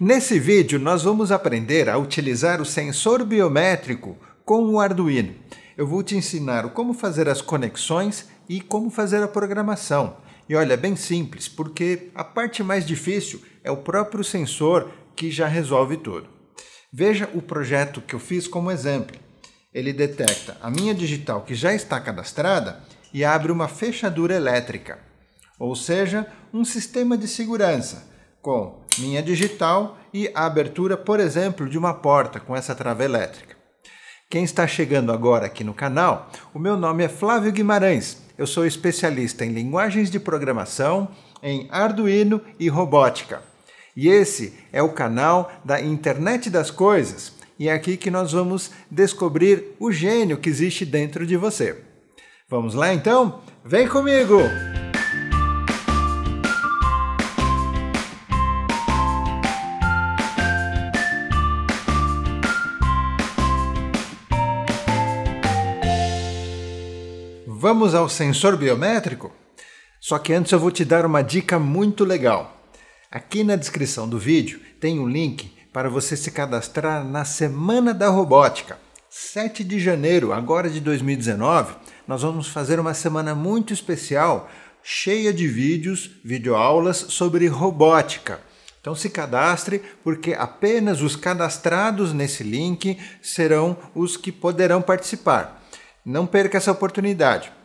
Nesse vídeo, nós vamos aprender a utilizar o sensor biométrico com o Arduino. Eu vou te ensinar como fazer as conexões e como fazer a programação. E olha, é bem simples, porque a parte mais difícil é o próprio sensor que já resolve tudo. Veja o projeto que eu fiz como exemplo. Ele detecta a minha digital que já está cadastrada e abre uma fechadura elétrica, ou seja, um sistema de segurança com minha digital e a abertura, por exemplo, de uma porta com essa trava elétrica. Quem está chegando agora aqui no canal, o meu nome é Flávio Guimarães. Eu sou especialista em linguagens de programação, em Arduino e robótica. E esse é o canal da Internet das Coisas, e é aqui que nós vamos descobrir o gênio que existe dentro de você. Vamos lá então? Vem comigo! vamos ao sensor biométrico? Só que antes eu vou te dar uma dica muito legal. Aqui na descrição do vídeo tem um link para você se cadastrar na Semana da Robótica. 7 de janeiro, agora de 2019, nós vamos fazer uma semana muito especial, cheia de vídeos, videoaulas sobre robótica. Então se cadastre, porque apenas os cadastrados nesse link serão os que poderão participar. Não perca essa oportunidade.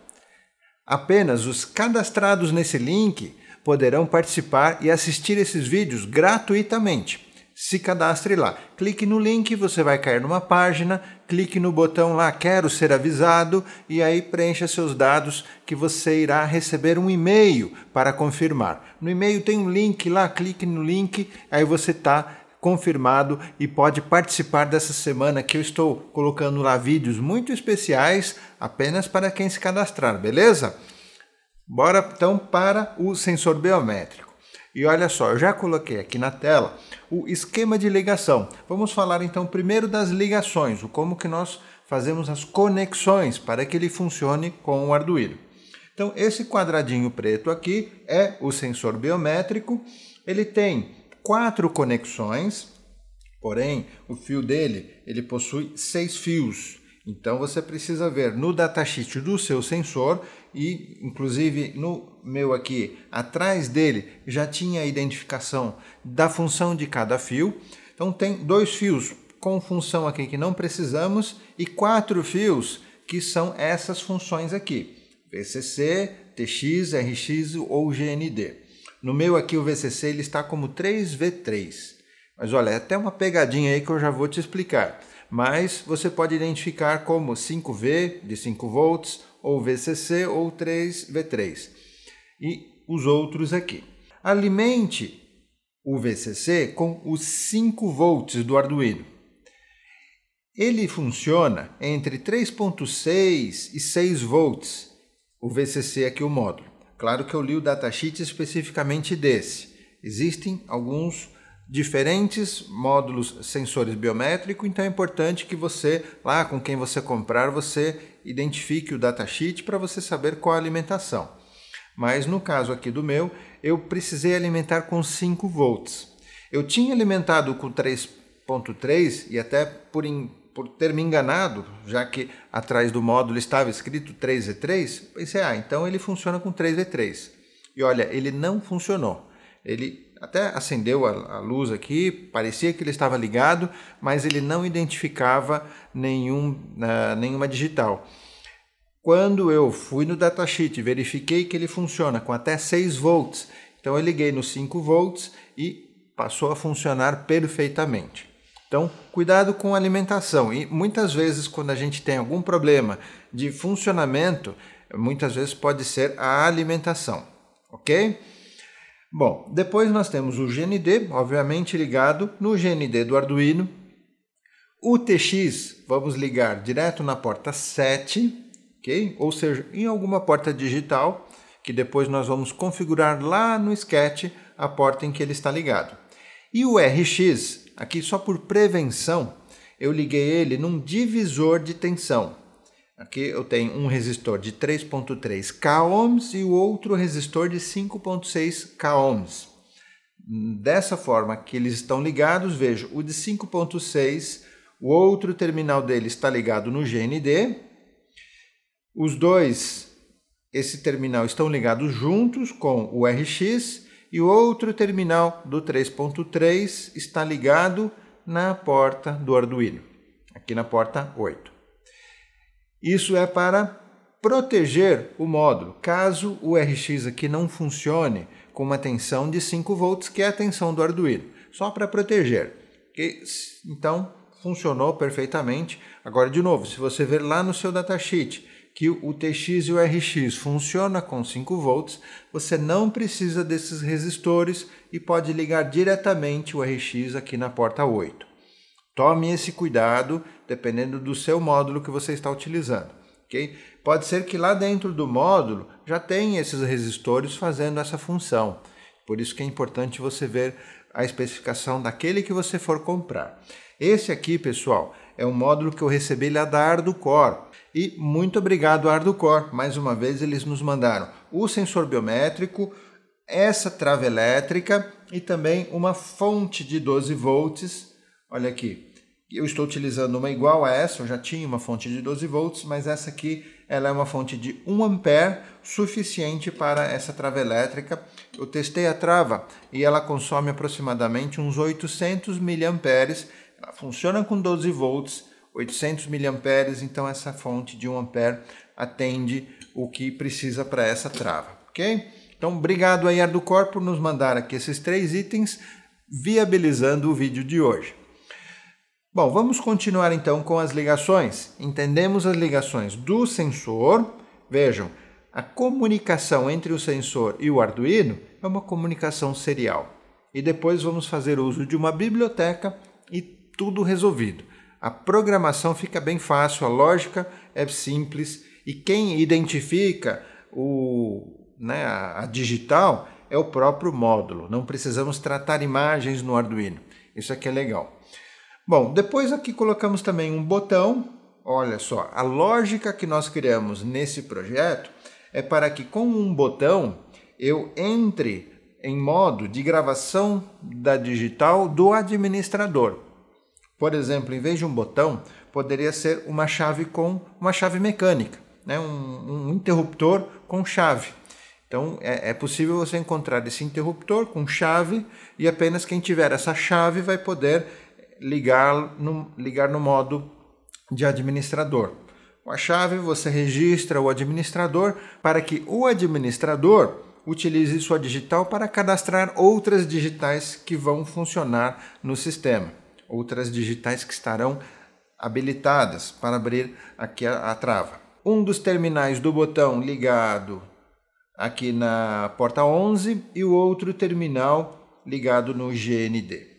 Apenas os cadastrados nesse link poderão participar e assistir esses vídeos gratuitamente. Se cadastre lá. Clique no link, você vai cair numa página, clique no botão lá Quero ser avisado e aí preencha seus dados que você irá receber um e-mail para confirmar. No e-mail tem um link lá, clique no link, aí você está confirmado e pode participar dessa semana que eu estou colocando lá vídeos muito especiais apenas para quem se cadastrar, beleza? Bora então para o sensor biométrico. E olha só, eu já coloquei aqui na tela o esquema de ligação. Vamos falar então primeiro das ligações, o como que nós fazemos as conexões para que ele funcione com o Arduino. Então, esse quadradinho preto aqui é o sensor biométrico. Ele tem quatro conexões, porém o fio dele ele possui seis fios. Então você precisa ver no datasheet do seu sensor e inclusive no meu aqui atrás dele já tinha a identificação da função de cada fio. Então tem dois fios com função aqui que não precisamos e quatro fios que são essas funções aqui: VCC, TX, RX ou GND. No meu aqui, o VCC, ele está como 3V3. Mas olha, é até uma pegadinha aí que eu já vou te explicar. Mas você pode identificar como 5V, de 5 volts, ou VCC, ou 3V3. E os outros aqui. Alimente o VCC com os 5 volts do Arduino. Ele funciona entre 3.6 e 6 volts, o VCC aqui o módulo. Claro que eu li o datasheet especificamente desse. Existem alguns diferentes módulos sensores biométricos, então é importante que você, lá com quem você comprar, você identifique o datasheet para você saber qual a alimentação. Mas no caso aqui do meu, eu precisei alimentar com 5 volts. Eu tinha alimentado com 3.3 e até por, in, por ter me enganado, já que atrás do módulo estava escrito 3V3, pensei, ah, então ele funciona com 3V3. E olha, ele não funcionou. Ele até acendeu a, a luz aqui, parecia que ele estava ligado, mas ele não identificava nenhum, uh, nenhuma digital. Quando eu fui no datasheet, verifiquei que ele funciona com até 6 volts. Então eu liguei no 5 volts e passou a funcionar perfeitamente. Então, cuidado com a alimentação. E muitas vezes, quando a gente tem algum problema de funcionamento, muitas vezes pode ser a alimentação, ok? Bom, depois nós temos o GND, obviamente ligado no GND do Arduino. O TX, vamos ligar direto na porta 7, ok? Ou seja, em alguma porta digital, que depois nós vamos configurar lá no sketch a porta em que ele está ligado. E o RX aqui só por prevenção, eu liguei ele num divisor de tensão. Aqui eu tenho um resistor de 3.3 k e o outro resistor de 5.6 k Dessa forma que eles estão ligados, vejo o de 5.6, o outro terminal dele está ligado no GND. Os dois, esse terminal, estão ligados juntos com o RX e o outro terminal do 3.3 está ligado na porta do Arduino, aqui na porta 8. Isso é para proteger o módulo, caso o RX aqui não funcione com uma tensão de 5 volts, que é a tensão do Arduino, só para proteger. Então, funcionou perfeitamente. Agora, de novo, se você ver lá no seu datasheet, que o TX e o RX funciona com 5 volts, você não precisa desses resistores e pode ligar diretamente o RX aqui na porta 8. Tome esse cuidado dependendo do seu módulo que você está utilizando. Okay? Pode ser que lá dentro do módulo já tenha esses resistores fazendo essa função. Por isso que é importante você ver a especificação daquele que você for comprar. Esse aqui, pessoal, é um módulo que eu recebi lá da Arducor. E muito obrigado, Arducor. Mais uma vez, eles nos mandaram o sensor biométrico, essa trava elétrica e também uma fonte de 12 volts. Olha aqui, eu estou utilizando uma igual a essa, eu já tinha uma fonte de 12 volts, mas essa aqui ela é uma fonte de 1 ampere, suficiente para essa trava elétrica. Eu testei a trava e ela consome aproximadamente uns 800 miliamperes. Ela funciona com 12 volts, 800 miliamperes, então essa fonte de 1 A atende o que precisa para essa trava, ok? Então, obrigado aí, Arducor, por nos mandar aqui esses três itens, viabilizando o vídeo de hoje. Bom, vamos continuar então com as ligações. Entendemos as ligações do sensor. Vejam, a comunicação entre o sensor e o Arduino é uma comunicação serial. E depois vamos fazer uso de uma biblioteca e tudo resolvido. A programação fica bem fácil, a lógica é simples e quem identifica o, né, a digital é o próprio módulo. Não precisamos tratar imagens no Arduino. Isso aqui é, é legal. Bom, depois aqui colocamos também um botão. Olha só, a lógica que nós criamos nesse projeto é para que com um botão eu entre em modo de gravação da digital do administrador. Por exemplo, em vez de um botão, poderia ser uma chave com uma chave mecânica, né? um, um interruptor com chave. Então é, é, possível você encontrar esse interruptor com chave e apenas quem tiver essa chave vai poder ligar no, ligar no modo de administrador. Com a chave você registra o administrador para que o administrador utilize sua digital para cadastrar outras digitais que vão funcionar no sistema outras digitais que estarão habilitadas para abrir aqui a, a trava. Um dos terminais do botão ligado aqui na porta 11 e o outro terminal ligado no GND.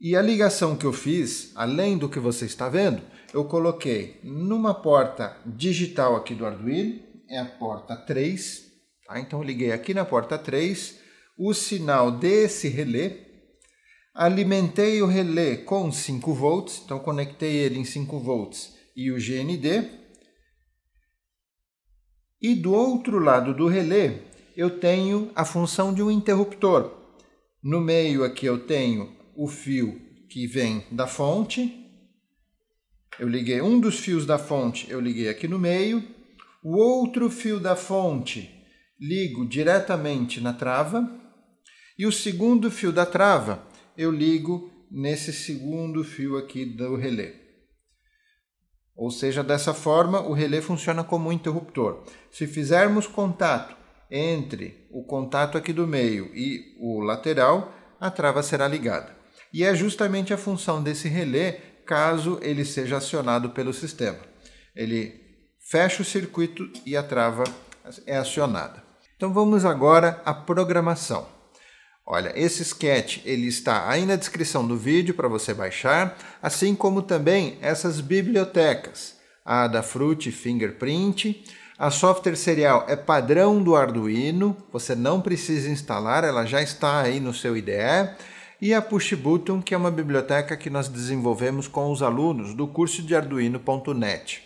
E a ligação que eu fiz, além do que você está vendo, eu coloquei numa porta digital aqui do Arduino, é a porta 3, tá? então liguei aqui na porta 3 o sinal desse relé Alimentei o relé com 5 volts, então conectei ele em 5 volts e o GND. E do outro lado do relé, eu tenho a função de um interruptor. No meio aqui eu tenho o fio que vem da fonte. Eu liguei um dos fios da fonte, eu liguei aqui no meio. O outro fio da fonte ligo diretamente na trava. E o segundo fio da trava eu ligo nesse segundo fio aqui do relé. Ou seja, dessa forma o relé funciona como um interruptor. Se fizermos contato entre o contato aqui do meio e o lateral, a trava será ligada. E é justamente a função desse relé caso ele seja acionado pelo sistema. Ele fecha o circuito e a trava é acionada. Então vamos agora à programação. Olha, esse sketch ele está aí na descrição do vídeo para você baixar, assim como também essas bibliotecas, a Adafruit Fingerprint, a software serial é padrão do Arduino, você não precisa instalar, ela já está aí no seu IDE, e a Pushbutton, que é uma biblioteca que nós desenvolvemos com os alunos do curso de Arduino.net.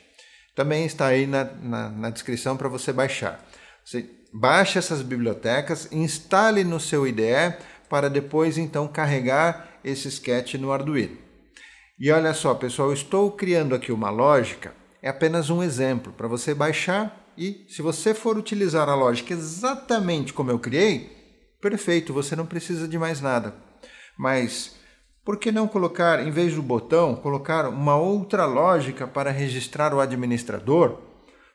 Também está aí na, na, na descrição para você baixar. Você baixe essas bibliotecas, instale no seu IDE para depois então carregar esse sketch no Arduino. E olha só, pessoal, estou criando aqui uma lógica, é apenas um exemplo para você baixar e se você for utilizar a lógica exatamente como eu criei, perfeito, você não precisa de mais nada. Mas por que não colocar, em vez do botão, colocar uma outra lógica para registrar o administrador?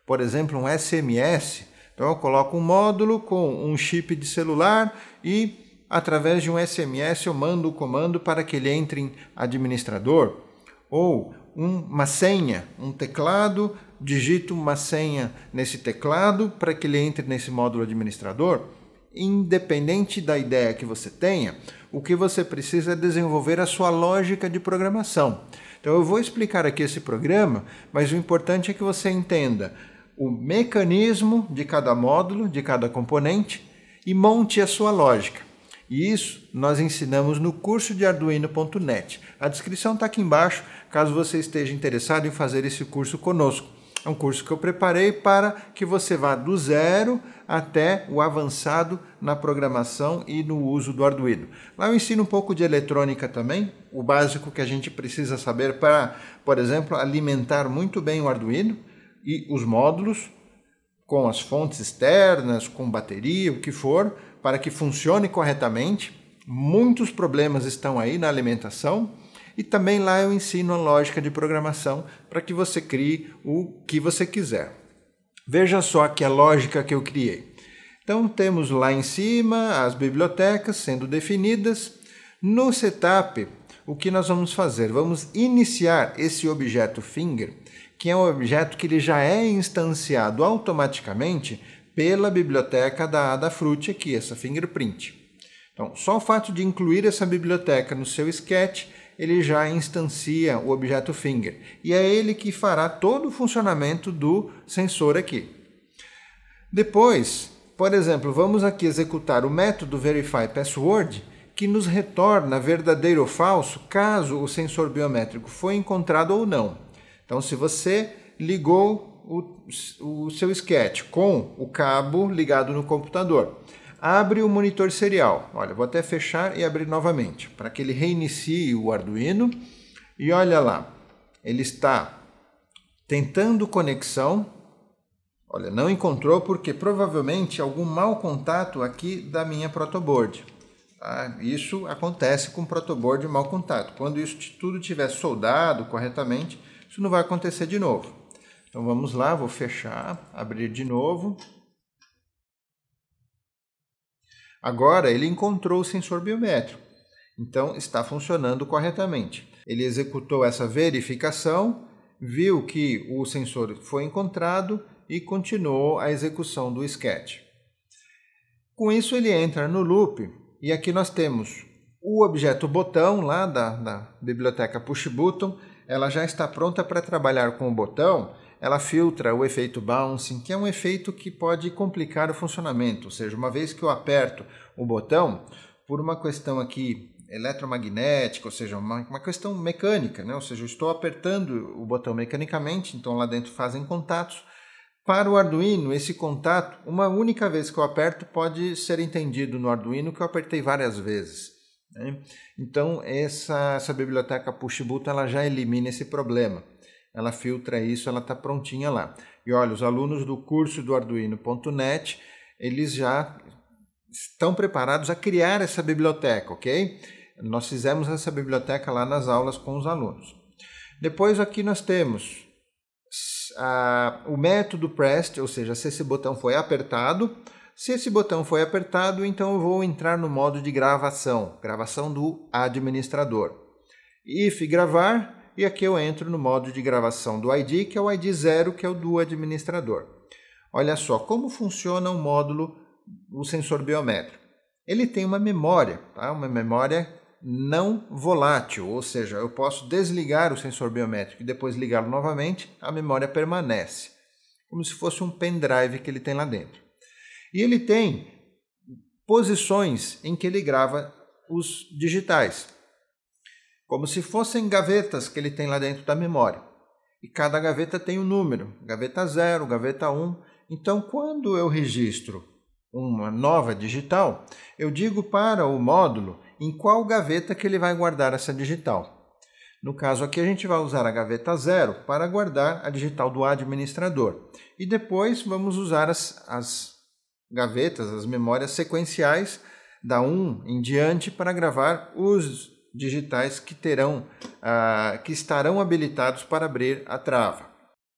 Por exemplo, um SMS então eu coloco um módulo com um chip de celular e através de um SMS eu mando o comando para que ele entre em administrador ou uma senha, um teclado, digito uma senha nesse teclado para que ele entre nesse módulo administrador. Independente da ideia que você tenha, o que você precisa é desenvolver a sua lógica de programação. Então eu vou explicar aqui esse programa, mas o importante é que você entenda o mecanismo de cada módulo, de cada componente e monte a sua lógica. E isso nós ensinamos no curso de Arduino.net. A descrição está aqui embaixo, caso você esteja interessado em fazer esse curso conosco. É um curso que eu preparei para que você vá do zero até o avançado na programação e no uso do Arduino. Lá eu ensino um pouco de eletrônica também, o básico que a gente precisa saber para, por exemplo, alimentar muito bem o Arduino e os módulos com as fontes externas, com bateria, o que for, para que funcione corretamente. Muitos problemas estão aí na alimentação e também lá eu ensino a lógica de programação para que você crie o que você quiser. Veja só que a lógica que eu criei. Então temos lá em cima as bibliotecas sendo definidas. No setup, o que nós vamos fazer? Vamos iniciar esse objeto finger que é um objeto que ele já é instanciado automaticamente pela biblioteca da Adafruit aqui, essa fingerprint. Então, só o fato de incluir essa biblioteca no seu sketch, ele já instancia o objeto finger. E é ele que fará todo o funcionamento do sensor aqui. Depois, por exemplo, vamos aqui executar o método verify password, que nos retorna verdadeiro ou falso caso o sensor biométrico foi encontrado ou não. Então, se você ligou o, o seu sketch com o cabo ligado no computador, abre o monitor serial. Olha, vou até fechar e abrir novamente, para que ele reinicie o Arduino. E olha lá, ele está tentando conexão. Olha, não encontrou porque provavelmente algum mau contato aqui da minha protoboard. Tá? Isso acontece com protoboard mau contato. Quando isso tudo estiver soldado corretamente, isso não vai acontecer de novo. Então vamos lá, vou fechar, abrir de novo. Agora ele encontrou o sensor biométrico, então está funcionando corretamente. Ele executou essa verificação, viu que o sensor foi encontrado e continuou a execução do sketch. Com isso ele entra no loop e aqui nós temos o objeto botão lá da, da biblioteca Pushbutton ela já está pronta para trabalhar com o botão, ela filtra o efeito bouncing, que é um efeito que pode complicar o funcionamento. Ou seja, uma vez que eu aperto o botão, por uma questão aqui eletromagnética, ou seja, uma, uma questão mecânica, né? ou seja, eu estou apertando o botão mecanicamente, então lá dentro fazem contatos. Para o Arduino, esse contato, uma única vez que eu aperto, pode ser entendido no Arduino que eu apertei várias vezes. Né? Então, essa, essa biblioteca Pushboot ela já elimina esse problema. Ela filtra isso, ela está prontinha lá. E olha, os alunos do curso do Arduino.net, eles já estão preparados a criar essa biblioteca, ok? Nós fizemos essa biblioteca lá nas aulas com os alunos. Depois aqui nós temos a, o método PREST, ou seja, se esse botão foi apertado, se esse botão foi apertado, então eu vou entrar no modo de gravação, gravação do administrador. If gravar, e aqui eu entro no modo de gravação do ID, que é o ID 0, que é o do administrador. Olha só como funciona o módulo, o sensor biométrico. Ele tem uma memória, tá? uma memória não volátil, ou seja, eu posso desligar o sensor biométrico e depois ligá-lo novamente, a memória permanece, como se fosse um pendrive que ele tem lá dentro. E ele tem posições em que ele grava os digitais, como se fossem gavetas que ele tem lá dentro da memória. E cada gaveta tem um número, gaveta 0, gaveta 1. Um. Então, quando eu registro uma nova digital, eu digo para o módulo em qual gaveta que ele vai guardar essa digital. No caso aqui, a gente vai usar a gaveta 0 para guardar a digital do administrador. E depois vamos usar as, as gavetas, as memórias sequenciais da 1 em diante para gravar os digitais que terão ah, que estarão habilitados para abrir a trava.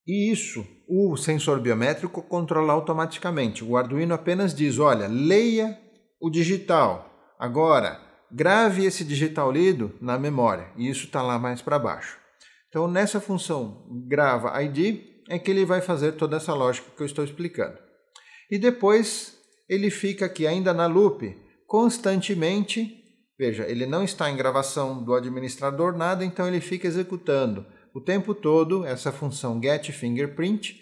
E isso o sensor biométrico controla automaticamente. O Arduino apenas diz: olha, leia o digital. Agora, grave esse digital lido na memória. E isso está lá mais para baixo. Então, nessa função grava ID é que ele vai fazer toda essa lógica que eu estou explicando. E depois ele fica aqui ainda na loop constantemente. Veja, ele não está em gravação do administrador nada, então ele fica executando o tempo todo essa função getFingerprint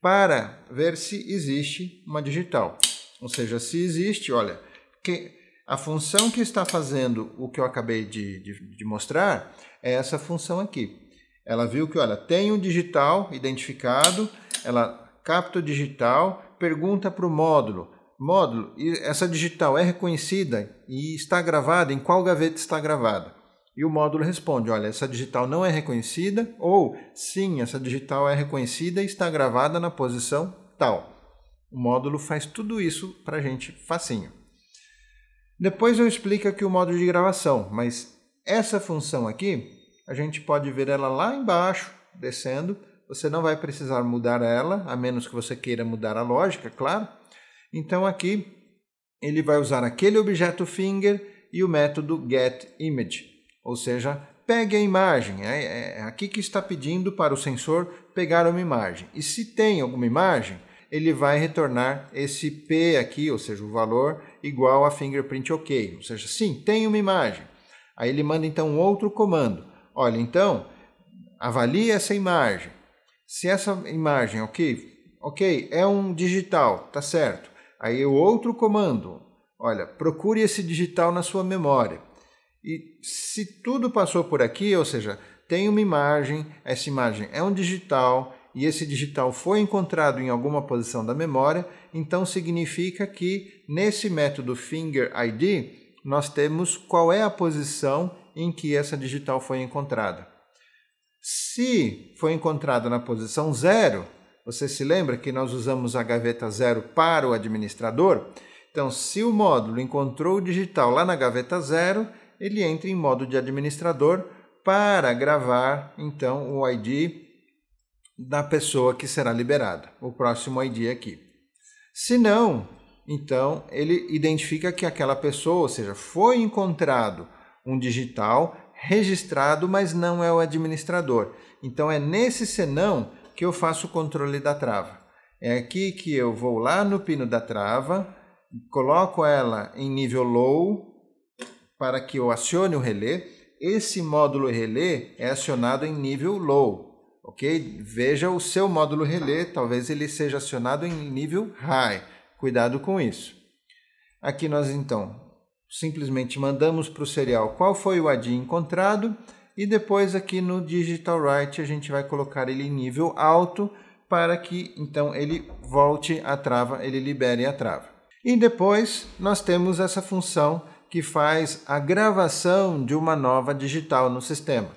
para ver se existe uma digital. Ou seja, se existe, olha, que a função que está fazendo o que eu acabei de, de, de mostrar é essa função aqui. Ela viu que, olha, tem um digital identificado, ela capta o digital, pergunta para o módulo: módulo, essa digital é reconhecida e está gravada? Em qual gaveta está gravada? E o módulo responde: olha, essa digital não é reconhecida, ou sim, essa digital é reconhecida e está gravada na posição tal. O módulo faz tudo isso para a gente facinho. Depois eu explico aqui o módulo de gravação, mas essa função aqui, a gente pode ver ela lá embaixo, descendo, você não vai precisar mudar ela, a menos que você queira mudar a lógica, claro. Então aqui ele vai usar aquele objeto finger e o método getImage, ou seja, pegue a imagem. É, é aqui que está pedindo para o sensor pegar uma imagem. E se tem alguma imagem, ele vai retornar esse P aqui, ou seja, o valor igual a fingerprint OK. Ou seja, sim, tem uma imagem. Aí ele manda então um outro comando. Olha, então, avalie essa imagem. Se essa imagem, ok, ok, é um digital, tá certo. Aí o outro comando, olha, procure esse digital na sua memória. E se tudo passou por aqui, ou seja, tem uma imagem, essa imagem é um digital e esse digital foi encontrado em alguma posição da memória, então significa que nesse método Finger ID nós temos qual é a posição em que essa digital foi encontrada. Se foi encontrado na posição zero, você se lembra que nós usamos a gaveta zero para o administrador? Então, se o módulo encontrou o digital lá na gaveta zero, ele entra em modo de administrador para gravar então o ID da pessoa que será liberada, o próximo ID aqui. Se não, então ele identifica que aquela pessoa, ou seja, foi encontrado um digital registrado, mas não é o administrador. Então é nesse senão que eu faço o controle da trava. É aqui que eu vou lá no pino da trava, coloco ela em nível low para que eu acione o relé. Esse módulo relé é acionado em nível low, ok? Veja o seu módulo relé, talvez ele seja acionado em nível high. Cuidado com isso. Aqui nós então simplesmente mandamos para o serial qual foi o adi encontrado e depois aqui no Digital Write a gente vai colocar ele em nível alto para que então ele volte a trava, ele libere a trava. E depois nós temos essa função que faz a gravação de uma nova digital no sistema.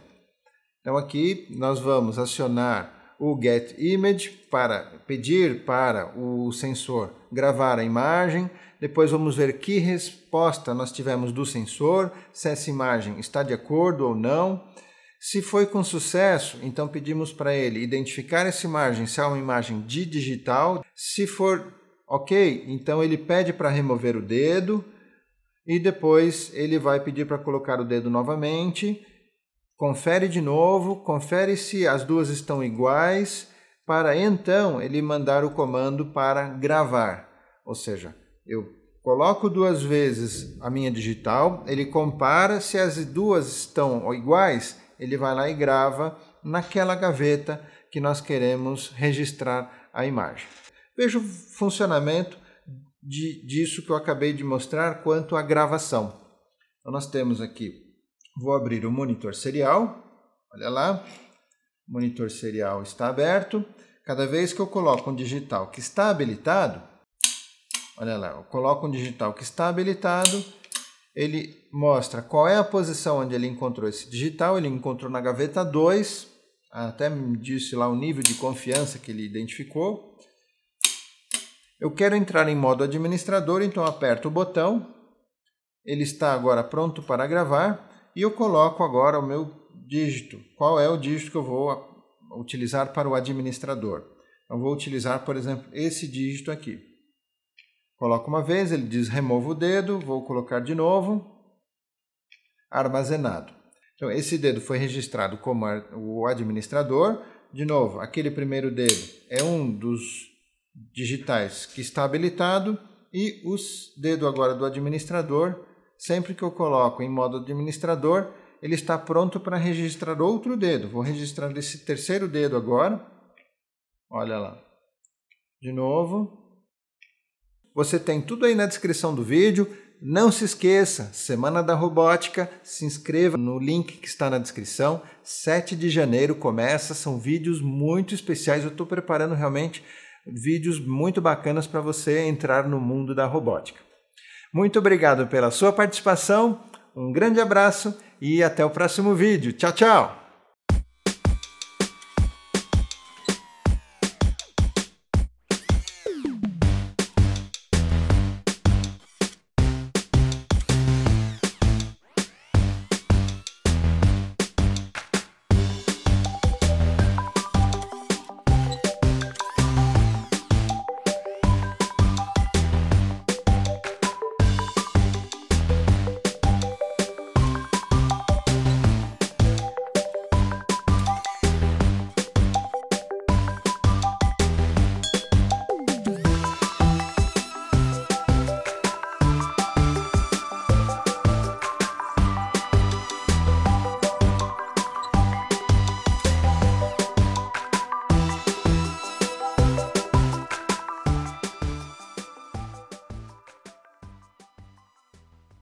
Então aqui nós vamos acionar o get image para pedir para o sensor gravar a imagem, depois vamos ver que resposta nós tivemos do sensor, se essa imagem está de acordo ou não. Se foi com sucesso, então pedimos para ele identificar essa imagem, se é uma imagem de digital. Se for ok, então ele pede para remover o dedo e depois ele vai pedir para colocar o dedo novamente. Confere de novo, confere se as duas estão iguais, para então ele mandar o comando para gravar, ou seja, eu coloco duas vezes a minha digital, ele compara, se as duas estão iguais, ele vai lá e grava naquela gaveta que nós queremos registrar a imagem. Veja o funcionamento de, disso que eu acabei de mostrar quanto à gravação. Então, nós temos aqui, vou abrir o monitor serial, olha lá, o monitor serial está aberto. Cada vez que eu coloco um digital que está habilitado, Olha lá, eu coloco um digital que está habilitado, ele mostra qual é a posição onde ele encontrou esse digital, ele encontrou na gaveta 2, até me disse lá o nível de confiança que ele identificou. Eu quero entrar em modo administrador, então aperto o botão, ele está agora pronto para gravar e eu coloco agora o meu dígito, qual é o dígito que eu vou utilizar para o administrador. Eu vou utilizar, por exemplo, esse dígito aqui. Coloco uma vez, ele diz remova o dedo, vou colocar de novo, armazenado. Então, esse dedo foi registrado como o administrador. De novo, aquele primeiro dedo é um dos digitais que está habilitado e o dedo agora do administrador, sempre que eu coloco em modo administrador, ele está pronto para registrar outro dedo. Vou registrar esse terceiro dedo agora. Olha lá. De novo. Você tem tudo aí na descrição do vídeo. Não se esqueça, Semana da Robótica, se inscreva no link que está na descrição. 7 de janeiro começa, são vídeos muito especiais. Eu estou preparando realmente vídeos muito bacanas para você entrar no mundo da robótica. Muito obrigado pela sua participação, um grande abraço e até o próximo vídeo. Tchau, tchau!